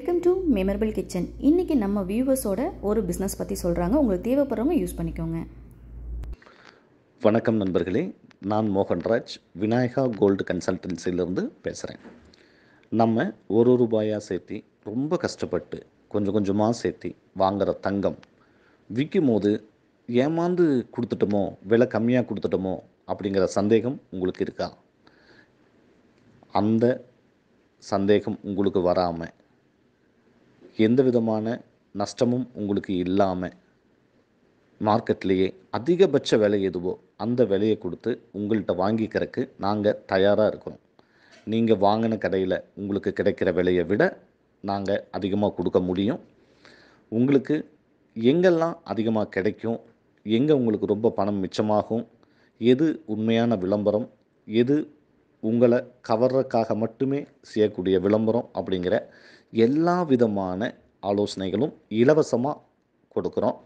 welcome to memorable kitchen இன்றைக்கி நம்ம வியூவர்ஸோட ஒரு பிஸ்னஸ் பற்றி சொல்கிறாங்க உங்களுக்கு தேவைப்படுறவங்க யூஸ் பண்ணிக்கோங்க வணக்கம் நண்பர்களே நான் மோகன்ராஜ் விநாயகா கோல்டு கன்சல்டன்சிலிருந்து பேசுகிறேன் நம்ம ஒரு ரூபாயாக சேர்த்து ரொம்ப கஷ்டப்பட்டு கொஞ்சம் கொஞ்சமாக சேர்த்து வாங்குகிற தங்கம் விற்கும் போது ஏமாந்து கொடுத்துட்டோமோ விலை கம்மியாக கொடுத்துட்டோமோ அப்படிங்கிற சந்தேகம் உங்களுக்கு இருக்கா அந்த சந்தேகம் உங்களுக்கு வராமல் எந்த விதமான நஷ்டமும் உங்களுக்கு இல்லாமல் மார்க்கெட்லேயே அதிகபட்ச விலை எதுவோ அந்த விலையை கொடுத்து உங்கள்கிட்ட வாங்கிக்கிறதுக்கு நாங்கள் தயாராக இருக்கிறோம் நீங்கள் வாங்கின கடையில் உங்களுக்கு கிடைக்கிற விலையை விட நாங்கள் அதிகமாக கொடுக்க முடியும் உங்களுக்கு எங்கெல்லாம் அதிகமாக கிடைக்கும் எங்கே உங்களுக்கு ரொம்ப பணம் மிச்சமாகும் எது உண்மையான விளம்பரம் எது உங்களை கவர்றக்காக மட்டுமே செய்யக்கூடிய விளம்பரம் அப்படிங்கிற எல்லா விதமான ஆலோசனைகளும் இலவசமாக கொடுக்குறோம்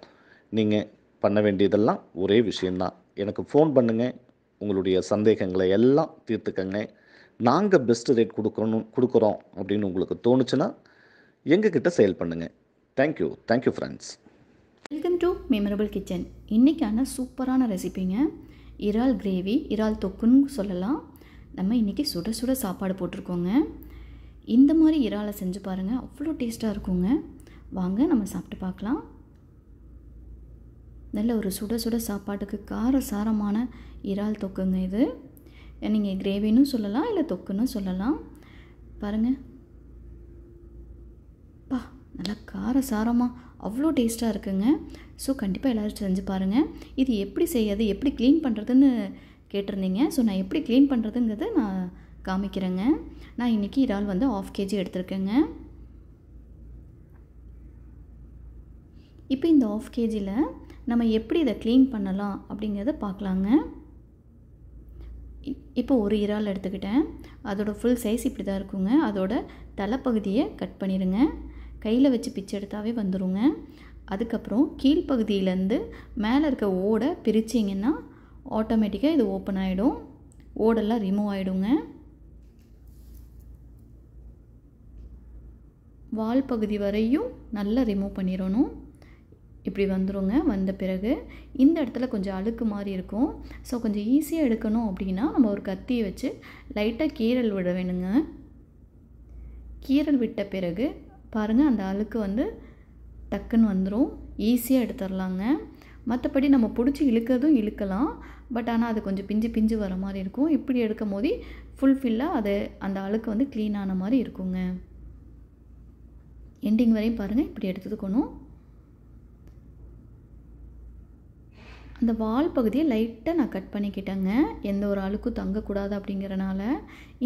நீங்கள் பண்ண வேண்டியதெல்லாம் ஒரே விஷயந்தான் எனக்கு ஃபோன் பண்ணுங்கள் உங்களுடைய சந்தேகங்களை எல்லாம் தீர்த்துக்கங்க நாங்கள் பெஸ்ட் ரேட் கொடுக்கணும் கொடுக்குறோம் அப்படின்னு உங்களுக்கு தோணுச்சுன்னா எங்ககிட்ட செயல் பண்ணுங்கள் thank you thank you friends welcome to memorable kitchen இன்றைக்கான சூப்பரான ரெசிபிங்க இறால் கிரேவி இறால் தொக்குன்னு சொல்லலாம் நம்ம இன்றைக்கி சுட சுட சாப்பாடு போட்டிருக்கோங்க இந்த மாதிரி இறாலை செஞ்சு பாருங்கள் அவ்வளோ டேஸ்ட்டாக இருக்குங்க வாங்க நம்ம சாப்பிட்டு பார்க்கலாம் நல்ல ஒரு சுட சுட சாப்பாட்டுக்கு கார சாரமான இறால் தொக்குங்க இது நீங்கள் கிரேவின்னு சொல்லலாம் இல்லை தொக்குன்னு சொல்லலாம் பாருங்கள் பா நல்லா கார சாரமாக அவ்வளோ டேஸ்ட்டாக இருக்குங்க ஸோ கண்டிப்பாக எல்லோரும் செஞ்சு பாருங்கள் இது எப்படி செய்யறது எப்படி க்ளீன் பண்ணுறதுன்னு கேட்டிருந்தீங்க ஸோ நான் எப்படி க்ளீன் பண்ணுறதுங்கிறத நான் காமிக்கிறேங்க நான் இன்றைக்கி இறால் வந்து ஆஃப் கேஜி எடுத்திருக்கேங்க இப்போ இந்த ஆஃப் கேஜியில் நம்ம எப்படி இதை க்ளீன் பண்ணலாம் அப்படிங்கிறத பார்க்கலாங்க இப்போ ஒரு இறால் எடுத்துக்கிட்டேன் அதோடய ஃபுல் சைஸ் இப்படி தான் இருக்குங்க அதோட தலைப்பகுதியை கட் பண்ணிடுங்க கையில் வச்சு பிச்சு எடுத்தாவே வந்துடுங்க அதுக்கப்புறம் கீழ்ப்பகுதியிலேருந்து மேலே இருக்க ஓடை பிரிச்சிங்கன்னா ஆட்டோமேட்டிக்காக இது ஓப்பன் ஆகிடும் ஓடெல்லாம் ரிமூவ் ஆகிடுங்க வால் பகுதி வரையும் நல்லா ரிமூவ் பண்ணிடணும் இப்படி வந்துடுங்க வந்த பிறகு இந்த இடத்துல கொஞ்சம் அழுக்கு மாதிரி இருக்கும் ஸோ கொஞ்சம் ஈஸியாக எடுக்கணும் அப்படின்னா நம்ம ஒரு கத்தியை வச்சு லைட்டாக கீரல் விட வேணுங்க கீரல் விட்ட பிறகு பாருங்கள் அந்த அழுக்கு வந்து டக்குன்னு வந்துடும் ஈஸியாக எடுத்துடலாங்க மற்றபடி நம்ம பிடிச்சி இழுக்கிறதும் இழுக்கலாம் பட் ஆனால் அது கொஞ்சம் பிஞ்சு பிஞ்சு வர மாதிரி இருக்கும் இப்படி எடுக்கும் போது ஃபுல்ஃபில்லாக அது அந்த அழுக்கு வந்து க்ளீனான மாதிரி இருக்குங்க எண்டிங் வரையும் பாருங்கள் இப்படி எடுத்துக்கணும் அந்த வால் பகுதியை லைட்டாக நான் கட் பண்ணிக்கிட்டேங்க எந்த ஒரு அழுக்கும் தங்கக்கூடாது அப்படிங்கிறனால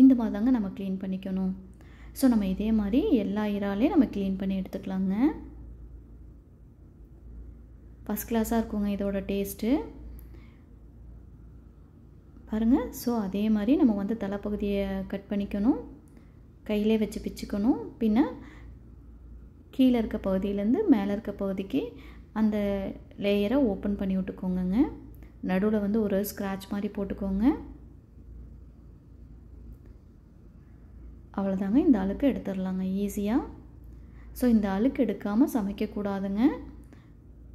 இந்த மாதிரி தாங்க நம்ம க்ளீன் பண்ணிக்கணும் ஸோ நம்ம இதே மாதிரி எல்லா இறாலையும் நம்ம க்ளீன் பண்ணி எடுத்துக்கலாங்க ஃபஸ்ட் கிளாஸாக இருக்குங்க இதோட டேஸ்ட்டு பாருங்கள் ஸோ அதே மாதிரி நம்ம வந்து தலைப்பகுதியை கட் பண்ணிக்கணும் கையிலே வச்சு பிச்சுக்கணும் பின்ன கீழே இருக்க பகுதியிலேருந்து மேலே இருக்க பகுதிக்கு அந்த லேயரை ஓப்பன் பண்ணி விட்டுக்கோங்க நடுவில் வந்து ஒரு ஸ்க்ராட்ச் மாதிரி போட்டுக்கோங்க அவ்வளோதாங்க இந்த அழுக்கு எடுத்துடலாங்க ஈஸியாக ஸோ இந்த அழுக்கு எடுக்காமல் சமைக்கக்கூடாதுங்க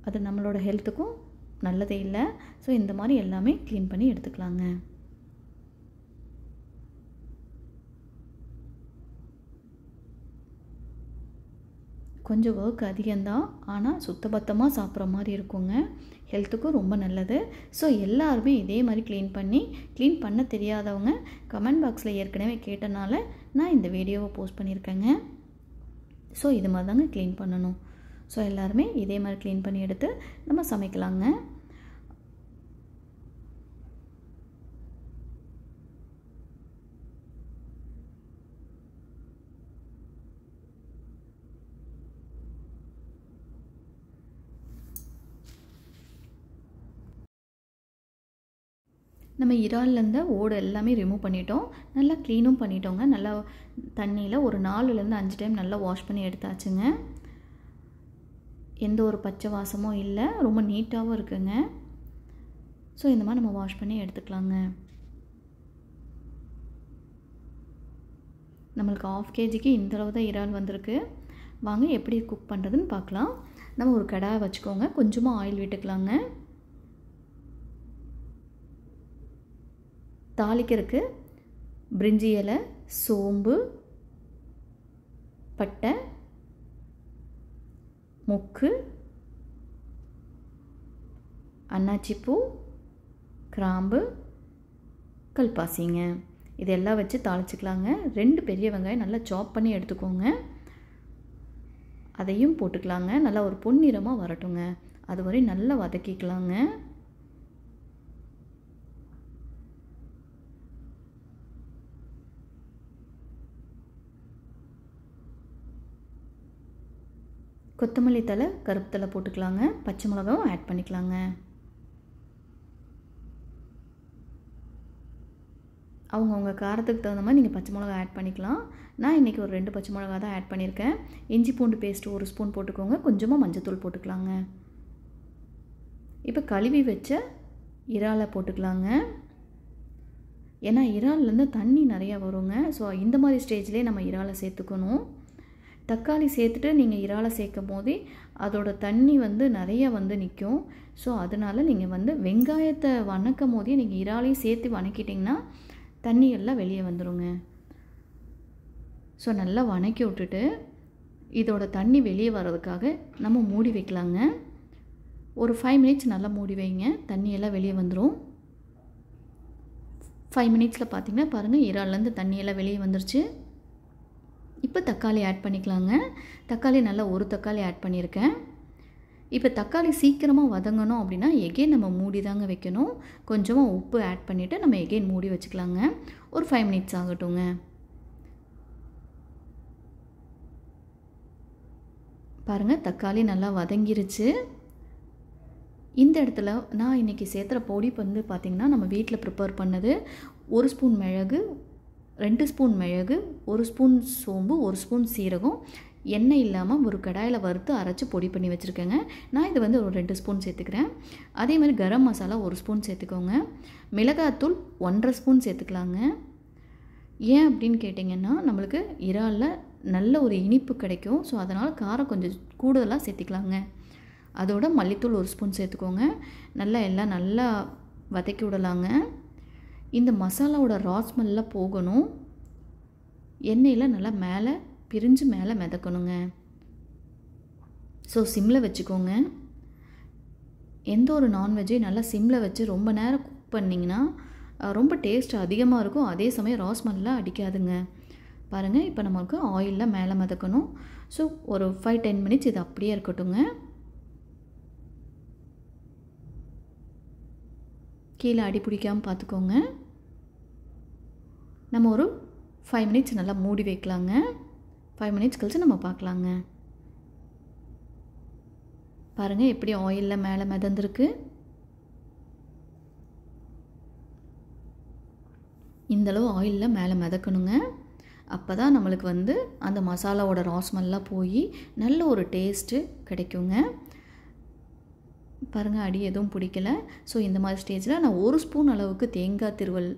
அது நம்மளோட ஹெல்த்துக்கும் நல்லதே இல்லை ஸோ இந்த மாதிரி எல்லாமே க்ளீன் பண்ணி எடுத்துக்கலாங்க கொஞ்சம் ஒர்க் அதிகம்தான் ஆனால் சுத்தபத்தமாக சாப்பிட்ற மாதிரி இருக்குங்க ஹெல்த்துக்கும் ரொம்ப நல்லது ஸோ எல்லாருமே இதே மாதிரி க்ளீன் பண்ணி க்ளீன் பண்ண தெரியாதவங்க கமெண்ட் பாக்ஸில் ஏற்கனவே கேட்டனால நான் இந்த வீடியோவை போஸ்ட் பண்ணியிருக்கேங்க ஸோ இது மாதிரி தாங்க க்ளீன் பண்ணணும் ஸோ எல்லாருமே இதே மாதிரி க்ளீன் பண்ணி எடுத்து நம்ம சமைக்கலாங்க நம்ம இறால்லேருந்து ஓடு எல்லாமே ரிமூவ் பண்ணிட்டோம் நல்லா க்ளீனும் பண்ணிட்டோங்க நல்லா தண்ணியில் ஒரு நாலுலேருந்து அஞ்சு டைம் நல்லா வாஷ் பண்ணி எடுத்தாச்சுங்க எந்த ஒரு பச்சை வாசமும் இல்லை ரொம்ப நீட்டாகவும் இருக்குங்க ஸோ இந்த மாதிரி நம்ம வாஷ் பண்ணி எடுத்துக்கலாங்க நம்மளுக்கு ஆஃப் கேஜிக்கு இந்தளவு தான் இறால் வந்திருக்கு வாங்க எப்படி குக் பண்ணுறதுன்னு பார்க்கலாம் நம்ம ஒரு கடாயை வச்சுக்கோங்க கொஞ்சமாக ஆயில் விட்டுக்கலாங்க தாளிக்கிறதுக்கு பிரிஞ்சி இலை சோம்பு பட்டை மொக்கு அன்னாச்சிப்பூ கிராம்பு கல்பாசிங்க இதெல்லாம் வச்சு தாளிச்சிக்கலாங்க ரெண்டு பெரிய வெங்காயம் நல்லா சாப் பண்ணி எடுத்துக்கோங்க அதையும் போட்டுக்கலாங்க நல்லா ஒரு பொன்னிறமாக வரட்டுங்க அது வரை நல்லா வதக்கிக்கலாங்க கொத்தமல்லி தலை கருப்புத்தலை போட்டுக்கலாங்க பச்சை மிளகாவும் ஆட் பண்ணிக்கலாங்க அவங்கவுங்க காரத்துக்கு தகுந்த மாதிரி நீங்கள் பச்சை மிளகா ஆட் பண்ணிக்கலாம் நான் இன்றைக்கி ஒரு ரெண்டு பச்சை மிளகா தான் ஆட் பண்ணியிருக்கேன் இஞ்சி பூண்டு பேஸ்ட்டு ஒரு ஸ்பூன் போட்டுக்கோங்க கொஞ்சமாக மஞ்சத்தூள் போட்டுக்கலாங்க இப்போ கழுவி வச்ச இறாலை போட்டுக்கலாங்க ஏன்னா இறால்லேருந்து தண்ணி நிறையா வருங்க ஸோ இந்த மாதிரி ஸ்டேஜ்லேயே நம்ம இறாலை சேர்த்துக்கணும் தக்காளி சேர்த்துட்டு நீங்கள் இறாலை சேர்க்கும் போதே அதோடய தண்ணி வந்து நிறைய வந்து நிற்கும் ஸோ அதனால் நீங்கள் வந்து வெங்காயத்தை வணக்கும் போதே நீங்கள் இறாலையும் சேர்த்து வணக்கிட்டிங்கன்னா தண்ணி எல்லாம் வெளியே வந்துடுங்க ஸோ நல்லா வணக்கி விட்டுட்டு இதோட தண்ணி வெளியே வர்றதுக்காக நம்ம மூடி வைக்கலாங்க ஒரு ஃபைவ் மினிட்ஸ் நல்லா மூடி வைங்க தண்ணியெல்லாம் வெளியே வந்துடும் ஃபைவ் மினிட்ஸில் பார்த்தீங்கன்னா பாருங்கள் இறாலேருந்து தண்ணியெல்லாம் வெளியே வந்துருச்சு இப்போ தக்காளி ஆட் பண்ணிக்கலாங்க தக்காளி நல்லா ஒரு தக்காளி ஆட் பண்ணியிருக்கேன் இப்போ தக்காளி சீக்கிரமாக வதங்கணும் அப்படின்னா எகெயின் நம்ம மூடி தாங்க வைக்கணும் கொஞ்சமாக உப்பு ஆட் பண்ணிவிட்டு நம்ம எகெயின் மூடி வச்சுக்கலாங்க ஒரு ஃபைவ் மினிட்ஸ் ஆகட்டுங்க பாருங்கள் தக்காளி நல்லா வதங்கிருச்சு இந்த இடத்துல நான் இன்றைக்கி சேர்த்துற பொடி வந்து பார்த்திங்கன்னா நம்ம வீட்டில் ப்ரிப்பேர் பண்ணது ஒரு ஸ்பூன் மிளகு ரெண்டு ஸ்பூன் மிளகு ஒரு ஸ்பூன் சோம்பு ஒரு ஸ்பூன் சீரகம் எண்ணெய் இல்லாமல் ஒரு கடாயில் வறுத்து அரைச்சி பொடி பண்ணி வச்சுருக்கேங்க நான் இது வந்து ஒரு ரெண்டு ஸ்பூன் சேர்த்துக்கிறேன் அதே மாதிரி கரம் மசாலா ஒரு ஸ்பூன் சேர்த்துக்கோங்க மிளகாத்தூள் ஒன்றரை ஸ்பூன் சேர்த்துக்கலாங்க ஏன் அப்படின்னு கேட்டிங்கன்னா நம்மளுக்கு இறாலில் நல்ல ஒரு இனிப்பு கிடைக்கும் ஸோ அதனால் காரம் கொஞ்சம் கூடுதலாக சேர்த்துக்கலாங்க அதோட மல்லித்தூள் ஒரு ஸ்பூன் சேர்த்துக்கோங்க நல்லா எல்லாம் நல்லா வதக்கி விடலாங்க இந்த மசாலாவோட ராஸ்மெல்ல போகணும் எண்ணெயில் நல்லா மேலே பிரிஞ்சு மேலே மிதக்கணுங்க ஸோ சிம்மில் வச்சுக்கோங்க எந்த ஒரு நான்வெஜ்ஜையும் நல்லா சிம்மில் வச்சு ரொம்ப நேரம் குக் பண்ணிங்கன்னா ரொம்ப டேஸ்ட் அதிகமாக இருக்கும் அதே சமயம் ராஸ்மெல்லாம் அடிக்காதுங்க பாருங்கள் இப்போ நமக்கு ஆயிலில் மேலே மிதக்கணும் ஸோ ஒரு ஃபைவ் டென் மினிட்ஸ் இது அப்படியே இருக்கட்டும்ங்க கீழே அடி பிடிக்காமல் பார்த்துக்கோங்க நம்ம ஒரு ஃபைவ் மினிட்ஸ் நல்லா மூடி வைக்கலாங்க ஃபைவ் மினிட்ஸ் கழித்து நம்ம பார்க்கலாங்க பாருங்கள் எப்படி ஆயிலில் மேலே மிதந்துருக்கு இந்தளவு ஆயிலில் மேலே மிதக்கணுங்க அப்போ தான் நம்மளுக்கு வந்து அந்த மசாலாவோட ராஸ்மெல்லாம் போய் நல்ல ஒரு டேஸ்ட்டு கிடைக்குங்க பாருங்கள் அடி எதுவும் பிடிக்கல ஸோ இந்த மாதிரி ஸ்டேஜில் நான் ஒரு ஸ்பூன் அளவுக்கு தேங்காய் திருவல்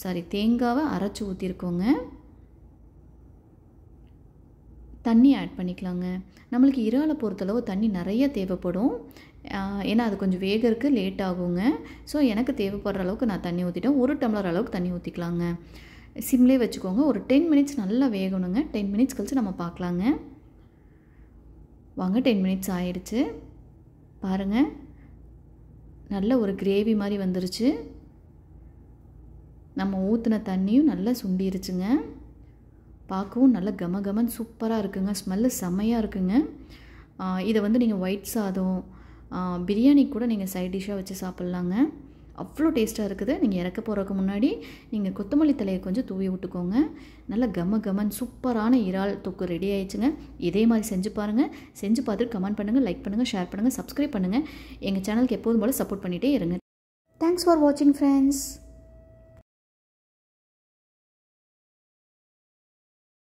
சாரி தேங்காவை அரைச்சி ஊற்றிருக்கோங்க தண்ணி ஆட் பண்ணிக்கலாங்க நம்மளுக்கு இறாலை பொறுத்தளவு தண்ணி நிறைய தேவைப்படும் ஏன்னா அது கொஞ்சம் வேகருக்கு லேட் ஆகுங்க ஸோ எனக்கு தேவைப்படுற அளவுக்கு நான் தண்ணி ஊற்றிட்டேன் ஒரு டம்ளர் அளவுக்கு தண்ணி ஊற்றிக்கலாங்க சிம்லே வச்சுக்கோங்க ஒரு டென் மினிட்ஸ் நல்லா வேகணுங்க டென் மினிட்ஸ் கழித்து நம்ம பார்க்கலாங்க வாங்க டென் மினிட்ஸ் ஆயிடுச்சு பாருங்கள் நல்ல ஒரு கிரேவி மாதிரி வந்துருச்சு நம்ம ஊற்றின தண்ணியும் நல்லா சுண்டிருச்சுங்க பார்க்கவும் நல்லா கம சூப்பராக இருக்குங்க ஸ்மெல்லு செம்மையாக இருக்குங்க இதை வந்து நீங்கள் ஒயிட் சாதம் பிரியாணி கூட நீங்கள் சைட் டிஷ்ஷாக வச்சு சாப்பிட்லாங்க அவ்வளோ டேஸ்ட்டாக இருக்குது நீங்கள் இறக்க போகிறதுக்கு முன்னாடி நீங்கள் கொத்தமல்லி தலையை கொஞ்சம் தூவி விட்டுக்கோங்க நல்லா கம கமன் சூப்பரான இறால் தொக்கு ரெடி ஆயிடுச்சுங்க இதே மாதிரி செஞ்சு பாருங்கள் செஞ்சு பார்த்துட்டு கமெண்ட் பண்ணுங்கள் லைக் பண்ணுங்கள் ஷேர் பண்ணுங்கள் சப்ஸ்கிரைப் பண்ணுங்கள் எங்கள் சேனலுக்கு எப்போதும் போல் சப்போர்ட் பண்ணிகிட்டே இருங்க தேங்க்ஸ் ஃபார் வாட்சிங் ஃப்ரெண்ட்ஸ்